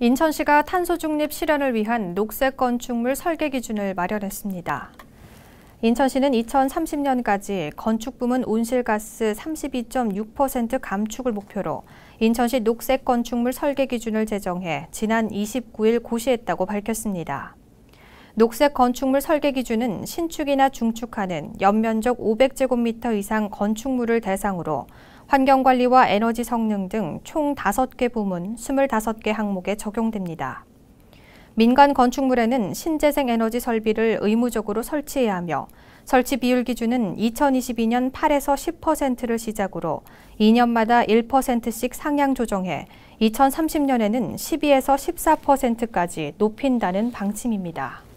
인천시가 탄소 중립 실현을 위한 녹색 건축물 설계 기준을 마련했습니다. 인천시는 2030년까지 건축 부문 온실가스 32.6% 감축을 목표로 인천시 녹색 건축물 설계 기준을 제정해 지난 29일 고시했다고 밝혔습니다. 녹색 건축물 설계 기준은 신축이나 중축하는 연면적 500제곱미터 이상 건축물을 대상으로 환경관리와 에너지 성능 등 총 5개 부문 25개 항목에 적용됩니다. 민간 건축물에는 신재생 에너지 설비를 의무적으로 설치해야 하며 설치 비율 기준은 2022년 8에서 10%를 시작으로 2년마다 1%씩 상향 조정해 2030년에는 12에서 14%까지 높인다는 방침입니다.